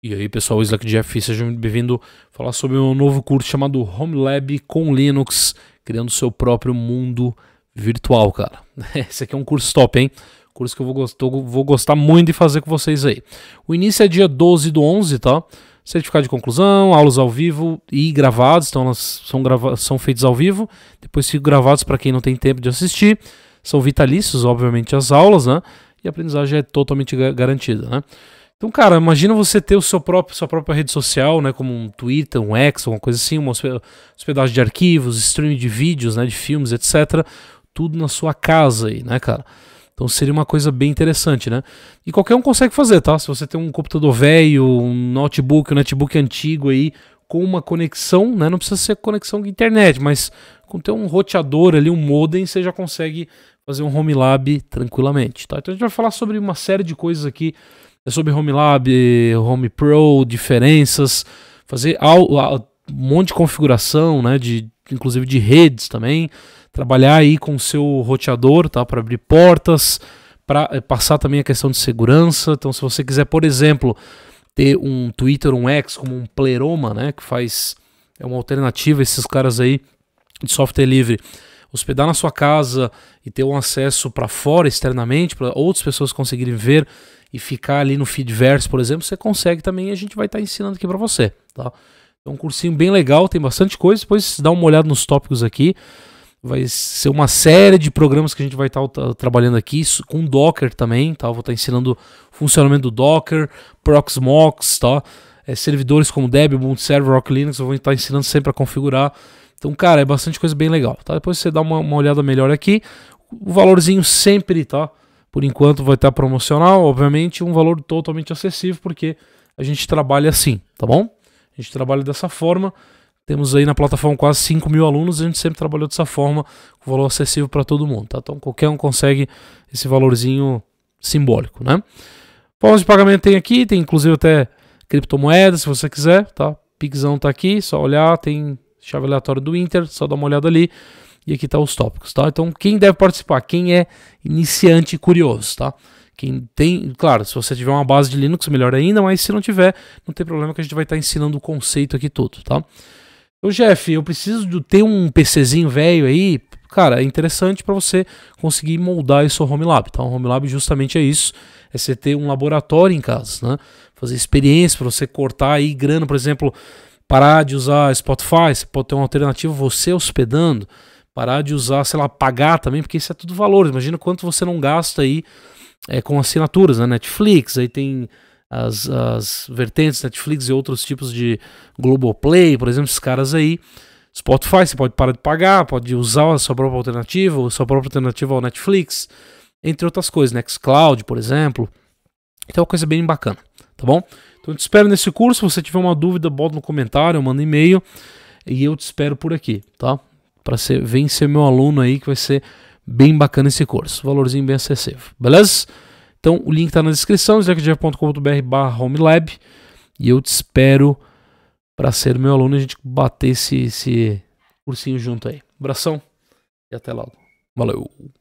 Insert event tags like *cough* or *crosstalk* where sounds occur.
E aí, pessoal, Slack Jeff, seja bem-vindo. Falar sobre um novo curso chamado Home Lab com Linux, criando seu próprio mundo virtual, cara. *laughs* Esse aqui é um curso top, hein? Curso que eu vou, gost... vou gostar muito de fazer com vocês aí. O início é dia 12 do 11, tá? Certificado de conclusão, aulas ao vivo e gravados, então elas são, grava... são feitas ao vivo, depois ficam gravados para quem não tem tempo de assistir. São vitalícios, obviamente, as aulas, né? E a aprendizagem é totalmente garantida, né? Então, cara, imagina você ter o seu próprio, sua própria rede social, né? Como um Twitter, um X, alguma coisa assim, uma hospedagem de arquivos, streaming de vídeos, né? De filmes, etc. Tudo na sua casa aí, né, cara? Então seria uma coisa bem interessante, né? E qualquer um consegue fazer, tá? Se você tem um computador velho, um notebook, um notebook antigo aí, com uma conexão, né? Não precisa ser conexão de internet, mas com ter um roteador ali, um modem, você já consegue fazer um home lab tranquilamente, tá? Então a gente vai falar sobre uma série de coisas aqui é sobre Home Lab, Home Pro, diferenças, fazer ao, um monte de configuração, né, de, inclusive de redes também, trabalhar aí com o seu roteador, tá, para abrir portas, para é, eh, passar também a questão de segurança. Então, se você quiser, por exemplo, ter um Twitter, um X, como um Pleroma, né, que faz é uma alternativa esses caras aí de software livre hospedar na sua casa e ter um acesso para fora externamente, para outras pessoas conseguirem ver e ficar ali no feedverse, por exemplo, você consegue também e a gente vai estar tá ensinando aqui para você, tá? É um cursinho bem legal, tem bastante coisa, depois dá uma olhada nos tópicos aqui. Vai ser uma série de programas que a gente vai estar tá, tá, trabalhando aqui, com Docker também, tá? vou estar tá ensinando o funcionamento do Docker, Proxmox, tá? É, servidores como Debian, Ubuntu Server, Rock Linux, eu vou estar tá ensinando sempre a configurar. Então, cara, é bastante coisa bem legal, tá? Depois você dá uma, uma olhada melhor aqui. O valorzinho sempre, tá? Por enquanto vai estar promocional, obviamente, um valor totalmente acessível, porque a gente trabalha assim, tá bom? A gente trabalha dessa forma. Temos aí na plataforma quase 5 mil alunos, a gente sempre trabalhou dessa forma, com valor acessível para todo mundo, tá? Então qualquer um consegue esse valorzinho simbólico, né? Formas de pagamento tem aqui, tem inclusive até criptomoedas, se você quiser, tá? Pixão tá aqui, só olhar, tem chave aleatória do Inter, só dá uma olhada ali. E aqui tá os tópicos, tá? Então, quem deve participar? Quem é iniciante e curioso, tá? Quem tem, claro, se você tiver uma base de Linux, melhor ainda, mas se não tiver, não tem problema que a gente vai estar tá ensinando o conceito aqui todo, tá? Então, Jeff, eu preciso de ter um PCzinho velho aí, cara, é interessante para você conseguir moldar isso home lab, tá? Um home lab justamente é isso, é você ter um laboratório em casa, né? Fazer experiência para você cortar aí grana, por exemplo, parar de usar Spotify, você pode ter uma alternativa você hospedando, parar de usar, sei lá, pagar também, porque isso é tudo valor Imagina quanto você não gasta aí é, com assinaturas, né? Netflix, aí tem as, as vertentes Netflix e outros tipos de Globoplay, por exemplo, esses caras aí. Spotify, você pode parar de pagar, pode usar a sua própria alternativa, ou sua própria alternativa ao Netflix, entre outras coisas, Nextcloud, por exemplo. Então é uma coisa bem bacana, tá bom? Então eu te espero nesse curso. Se você tiver uma dúvida, bota no comentário, manda e-mail e eu te espero por aqui, tá? Para ser, vem ser meu aluno aí que vai ser bem bacana esse curso. Valorzinho bem acessível, beleza? Então o link está na descrição, slackdev.com.br/barra homelab e eu te espero para ser meu aluno e a gente bater esse, esse cursinho junto aí. Abração e até lá. Valeu!